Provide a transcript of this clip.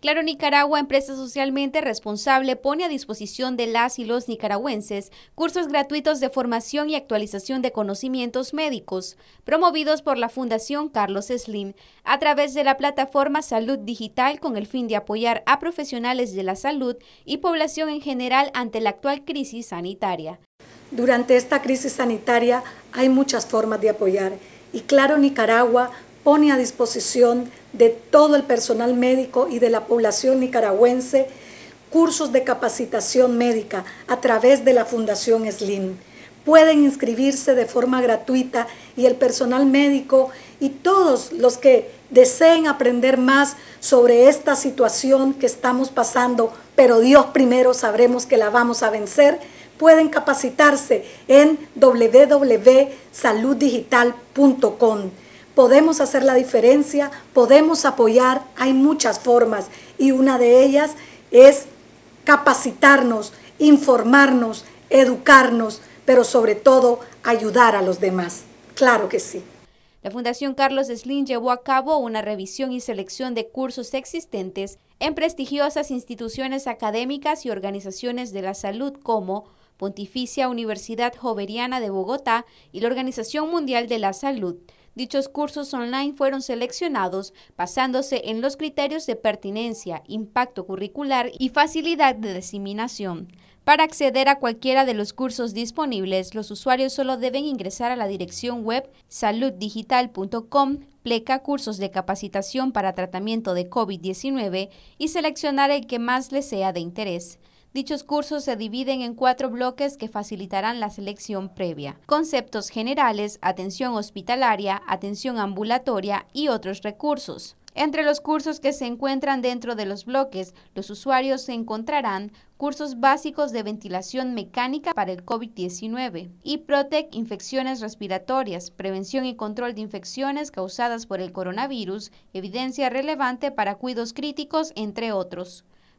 Claro Nicaragua, empresa socialmente responsable, pone a disposición de las y los nicaragüenses cursos gratuitos de formación y actualización de conocimientos médicos, promovidos por la Fundación Carlos Slim, a través de la plataforma Salud Digital con el fin de apoyar a profesionales de la salud y población en general ante la actual crisis sanitaria. Durante esta crisis sanitaria hay muchas formas de apoyar y Claro Nicaragua pone a disposición de todo el personal médico y de la población nicaragüense cursos de capacitación médica a través de la Fundación SLIM. Pueden inscribirse de forma gratuita y el personal médico y todos los que deseen aprender más sobre esta situación que estamos pasando, pero Dios primero sabremos que la vamos a vencer, pueden capacitarse en www.saluddigital.com podemos hacer la diferencia, podemos apoyar, hay muchas formas y una de ellas es capacitarnos, informarnos, educarnos, pero sobre todo ayudar a los demás. Claro que sí. La Fundación Carlos Slim llevó a cabo una revisión y selección de cursos existentes en prestigiosas instituciones académicas y organizaciones de la salud como Pontificia Universidad Joveriana de Bogotá y la Organización Mundial de la Salud, Dichos cursos online fueron seleccionados basándose en los criterios de pertinencia, impacto curricular y facilidad de diseminación. Para acceder a cualquiera de los cursos disponibles, los usuarios solo deben ingresar a la dirección web saluddigital.com, pleca cursos de capacitación para tratamiento de COVID-19 y seleccionar el que más les sea de interés. Dichos cursos se dividen en cuatro bloques que facilitarán la selección previa. Conceptos generales, atención hospitalaria, atención ambulatoria y otros recursos. Entre los cursos que se encuentran dentro de los bloques, los usuarios encontrarán cursos básicos de ventilación mecánica para el COVID-19 y Protec Infecciones Respiratorias, Prevención y Control de Infecciones causadas por el coronavirus, evidencia relevante para cuidos críticos, entre otros.